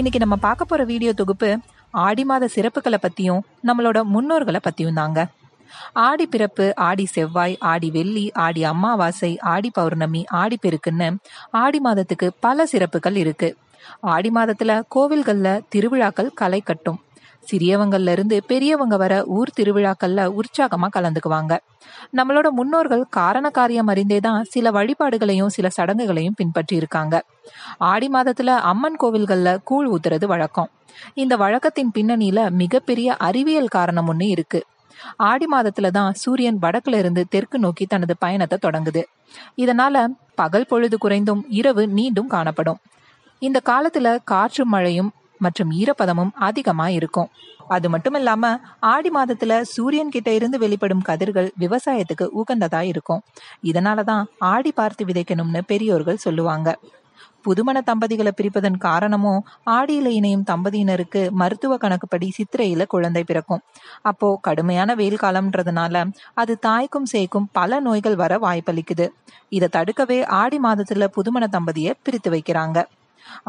இன்னைக்கு நம்ம பார்க்க போற வீடியோ தொகுப்பு ஆடி மாத சிறப்புகளை பத்தியும் நம்மளோட முன்னோர்களை பத்தியும் தாங்க ஆடி பிறப்பு ஆடி செவ்வாய் ஆடி வெள்ளி ஆடி அம்மாவாசை ஆடி பௌர்ணமி ஆடி பெருக்குன்னு ஆடி மாதத்துக்கு பல சிறப்புகள் இருக்கு ஆடி மாதத்துல கோவில்கள்ல திருவிழாக்கள் களை கட்டும் சிறியவங்கள்ல இருந்து பெரியவங்க வர ஊர் திருவிழாக்கள்ல உற்சாகமா கலந்துக்குவாங்க நம்மளோட முன்னோர்கள் காரண காரியம் அறிந்தே தான் சில வழிபாடுகளையும் சில சடங்குகளையும் பின்பற்றி இருக்காங்க ஆடி மாதத்துல அம்மன் கோவில்கள்ல கூழ் ஊத்துறது வழக்கம் இந்த வழக்கத்தின் பின்னணியில மிகப்பெரிய அறிவியல் காரணம் ஒன்று இருக்கு ஆடி மாதத்துல தான் சூரியன் வடக்குல இருந்து தெற்கு நோக்கி தனது பயணத்தை தொடங்குது இதனால பகல் பொழுது குறைந்தும் இரவு நீண்டும் காணப்படும் இந்த காலத்துல காற்று மழையும் மற்றும் ஈரப்பதமும் அதிகமா இருக்கும் அது மட்டும் ஆடி மாதத்துல சூரியன் கிட்ட இருந்து வெளிப்படும் கதிர்கள் விவசாயத்துக்கு உகந்ததா இருக்கும் இதனாலதான் ஆடி பார்த்து விதைக்கணும்னு பெரியோர்கள் சொல்லுவாங்க புதுமண தம்பதிகளை பிரிப்பதன் காரணமும் ஆடியில இணையும் தம்பதியினருக்கு மருத்துவ கணக்குப்படி சித்திரையில குழந்தை பிறக்கும் அப்போ கடுமையான வெயில் காலம்ன்றதுனால அது தாய்க்கும் சேய்க்கும் பல நோய்கள் வர வாய்ப்பளிக்குது இதை தடுக்கவே ஆடி மாதத்துல புதுமண தம்பதியை பிரித்து வைக்கிறாங்க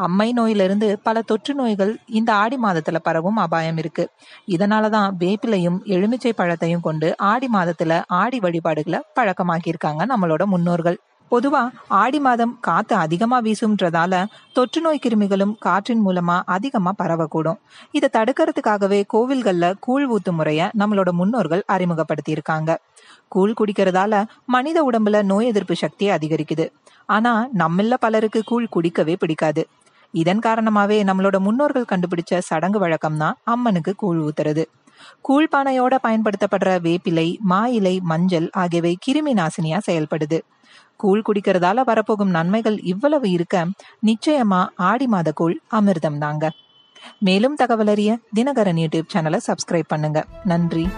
அம்மை நோயிலிருந்து பல தொற்று நோய்கள் இந்த ஆடி மாதத்துல பரவும் அபாயம் இருக்கு இதனாலதான் வேப்பிலையும் எலுமிச்சை பழத்தையும் கொண்டு ஆடி மாதத்துல ஆடி வழிபாடுகளை பழக்கமாக்கியிருக்காங்க நம்மளோட முன்னோர்கள் பொதுவா ஆடி மாதம் காத்து அதிகமா வீசும்ன்றதால தொற்று நோய் கிருமிகளும் காற்றின் மூலமா அதிகமா பரவக்கூடும் இதை தடுக்கிறதுக்காகவே கோவில்கள்ல கூழ் ஊத்து முறைய நம்மளோட முன்னோர்கள் அறிமுகப்படுத்தி இருக்காங்க கூழ் குடிக்கிறதால மனித உடம்புல நோய் எதிர்ப்பு சக்தி அதிகரிக்குது ஆனா நம்மள பலருக்கு கூழ் குடிக்கவே பிடிக்காது இதன் காரணமாவே நம்மளோட முன்னோர்கள் கண்டுபிடிச்ச சடங்கு வழக்கம் தான் அம்மனுக்கு கூழ் ஊத்துறது கூழ்பானையோட பயன்படுத்தப்படுற வேப்பிலை மாயிலை மஞ்சள் ஆகியவை கிருமி நாசினியா செயல்படுது கூழ் குடிக்கிறதால வரப்போகும் நன்மைகள் இவ்வளவு இருக்க நிச்சயமா ஆடி மாத கூழ் அமிர்தம் தாங்க மேலும் தகவல் அறிய தினகரன் யூடியூப் சேனலை சப்ஸ்கிரைப் பண்ணுங்க நன்றி